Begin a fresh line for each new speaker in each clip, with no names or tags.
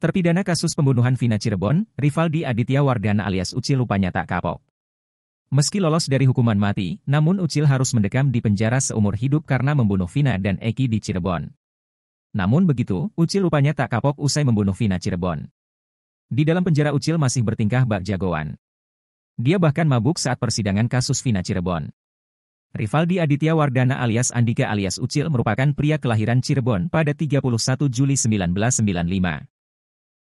Terpidana kasus pembunuhan Vina Cirebon, Rivaldi Aditya Wardana alias Ucil rupanya tak kapok. Meski lolos dari hukuman mati, namun Ucil harus mendekam di penjara seumur hidup karena membunuh Vina dan Eki di Cirebon. Namun begitu, Ucil rupanya tak kapok usai membunuh Vina Cirebon. Di dalam penjara Ucil masih bertingkah bak jagoan. Dia bahkan mabuk saat persidangan kasus Vina Cirebon. Rivaldi Aditya Wardana alias Andika alias Ucil merupakan pria kelahiran Cirebon pada 31 Juli 1995.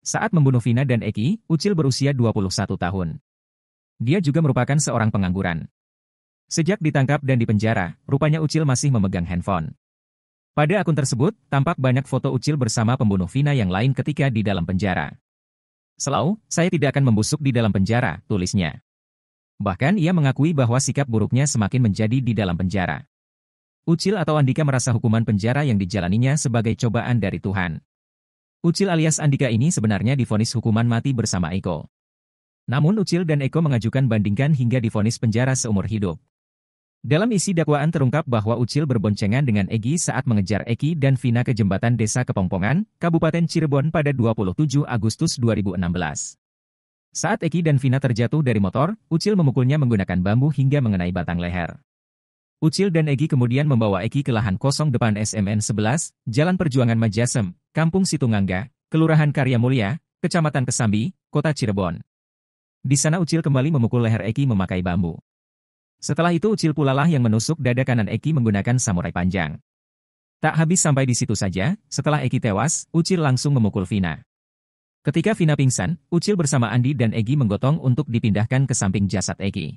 Saat membunuh Vina dan Eki, Ucil berusia 21 tahun. Dia juga merupakan seorang pengangguran. Sejak ditangkap dan dipenjara, rupanya Ucil masih memegang handphone. Pada akun tersebut, tampak banyak foto Ucil bersama pembunuh Vina yang lain ketika di dalam penjara. Selau, saya tidak akan membusuk di dalam penjara, tulisnya. Bahkan ia mengakui bahwa sikap buruknya semakin menjadi di dalam penjara. Ucil atau Andika merasa hukuman penjara yang dijalaninya sebagai cobaan dari Tuhan. Ucil alias Andika ini sebenarnya difonis hukuman mati bersama Eko. Namun Ucil dan Eko mengajukan bandingkan hingga difonis penjara seumur hidup. Dalam isi dakwaan terungkap bahwa Ucil berboncengan dengan Egi saat mengejar Eki dan Vina ke jembatan Desa Kepompongan, Kabupaten Cirebon pada 27 Agustus 2016. Saat Eki dan Vina terjatuh dari motor, Ucil memukulnya menggunakan bambu hingga mengenai batang leher. Ucil dan Egi kemudian membawa Eki ke lahan kosong depan SMN 11, Jalan Perjuangan Majasem, Kampung Situngangga, Kelurahan Karya Mulia, Kecamatan Kesambi, Kota Cirebon. Di sana Ucil kembali memukul leher Eki memakai bambu. Setelah itu Ucil pula lah yang menusuk dada kanan Eki menggunakan samurai panjang. Tak habis sampai di situ saja, setelah Eki tewas, Ucil langsung memukul Vina. Ketika Vina pingsan, Ucil bersama Andi dan Egi menggotong untuk dipindahkan ke samping jasad Egi.